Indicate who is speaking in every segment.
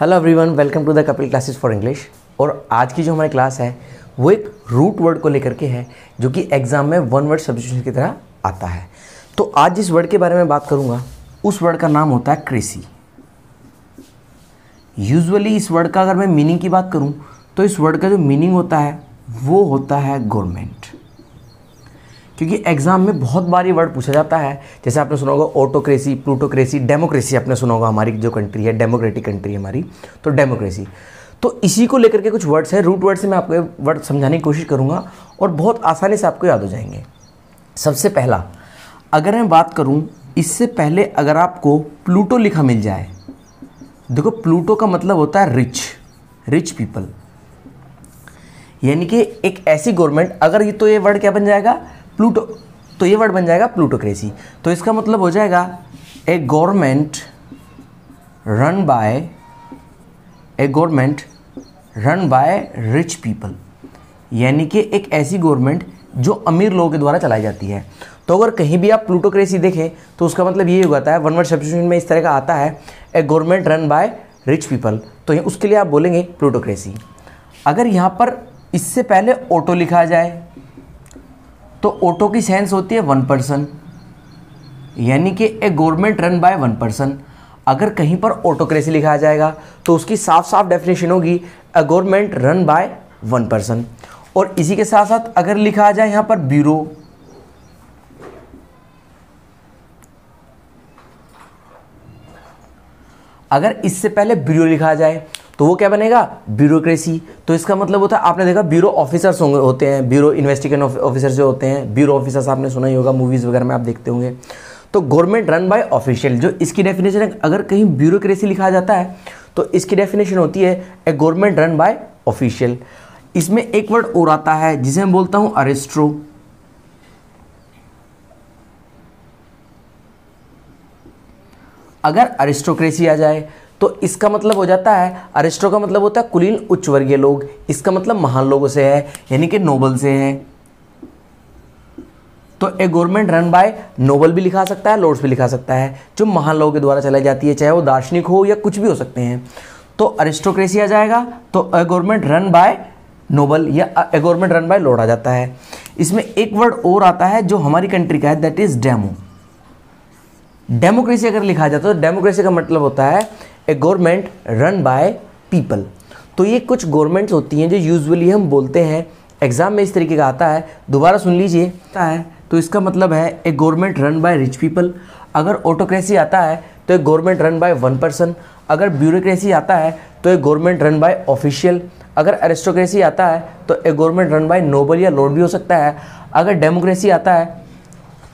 Speaker 1: hello everyone welcome to the Kapil classes for English और आज की जो हमारी क्लास है वो एक रूट वर्ड को लेकर के है जो कि एग्ज़ाम में वन वर्ड सब्जिशन की तरह आता है तो आज जिस वर्ड के बारे में बात करूँगा उस वर्ड का नाम होता है कृषि यूजुअली इस वर्ड का अगर मैं मीनिंग की बात करूँ तो इस वर्ड का जो मीनिंग होता है वो होता है गवर्नमेंट क्योंकि एग्ज़ाम में बहुत बार ये वर्ड पूछा जाता है जैसे आपने सुना होगा ऑटोक्रेसी प्लूटोक्रेसी डेमोक्रेसी आपने सुना होगा हमारी जो कंट्री है डेमोक्रेटिक कंट्री है हमारी तो डेमोक्रेसी तो इसी को लेकर के कुछ वर्ड्स हैं रूट वर्ड से मैं आपको वर्ड समझाने की कोशिश करूँगा और बहुत आसानी से आपको याद हो जाएंगे सबसे पहला अगर मैं बात करूँ इससे पहले अगर आपको प्लूटो लिखा मिल जाए देखो प्लूटो का मतलब होता है रिच रिच पीपल यानी कि एक ऐसी गवर्नमेंट अगर ये तो ये वर्ड क्या बन जाएगा प्लूटो तो ये वर्ड बन जाएगा प्लूटोक्रेसी तो इसका मतलब हो जाएगा a government run by a government run by rich people यानी कि एक ऐसी गवर्नमेंट जो अमीर लोगों के द्वारा चलाई जाती है तो अगर कहीं भी आप प्लूटोक्रेसी देखें तो उसका मतलब ये होता है वन वर्ड सब्सिट्यूशन में इस तरह का आता है a government run by rich people तो उसके लिए आप बोलेंगे प्लूटोक्रेसी अगर यहाँ पर इससे पहले ऑटो लिखा जाए तो ऑटो की सेंस होती है वन पर्सन यानी कि a government run by one person अगर कहीं पर ऑटोक्रेसी लिखा जाएगा तो उसकी साफ साफ डेफिनेशन होगी a government run by one person और इसी के साथ साथ अगर लिखा जाए यहां पर ब्यूरो अगर इससे पहले ब्यूरो लिखा जाए तो वो क्या बनेगा ब्यूरोक्रेसी तो इसका मतलब होता है आपने देखा ब्यूरो ऑफिसर्स होंगे होते हैं ब्यूरो इन्वेस्टिगेशन ऑफिसर्स जो होते हैं ब्यूरो ऑफिसर्स आपने सुना ही होगा मूवीज़ वगैरह में आप देखते होंगे तो गवर्नमेंट रन बाय ऑफिशियल जो इसकी डेफिनेशन है अगर कहीं ब्यूरोक्रेसी लिखा जाता है तो इसकी डेफिनेशन होती है a government run by official इसमें एक वर्ड और आता है जिसे मैं बोलता हूं अरेस्ट्रो अगर अरिस्टोक्रेसी आ जाए तो इसका मतलब हो जाता है अरिस्टो का मतलब होता है कुलीन उच्च वर्गीय लोग इसका मतलब महान लोगों से है यानी कि नोबल से है तो a government run by noble भी लिखा सकता है लॉर्ड्स भी लिखा सकता है जो महान लोगों के द्वारा चलाई जाती है चाहे वो दार्शनिक हो या कुछ भी हो सकते हैं तो अरिस्टोक्रेसी आ जाएगा तो a government run by noble या a government run by lord आ जाता है इसमें एक वर्ड और आता है जो हमारी कंट्री का है दैट इज डेमो डेमोक्रेसी अगर लिखा जाता है तो डेमोक्रेसी का मतलब होता है a government run by people तो ये कुछ गवर्नमेंट्स होती हैं जो यूजुअली हम बोलते हैं एग्ज़ाम में इस तरीके का आता है दोबारा सुन लीजिए आता है तो इसका मतलब है a government run by rich people अगर ऑटोक्रेसी आता है तो a government run by one person अगर ब्यूरोक्रेसी आता है तो a government run by official अगर एरिस्टोक्रेसी आता है तो a government run by noble या लॉर्ड भी हो सकता है अगर डेमोक्रेसी आता है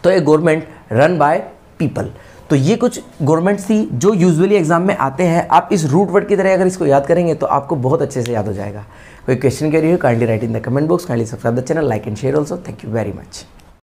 Speaker 1: तो a government run by people तो ये कुछ गवर्नमेंट्स थी जो यूजुअली एग्जाम में आते हैं आप इस रूट वर्ड की तरह अगर इसको याद करेंगे तो आपको बहुत अच्छे से याद हो जाएगा कोई क्वेश्चन कह रही हो kindly write in the comment box kindly subscribe the channel like and share also thank you very much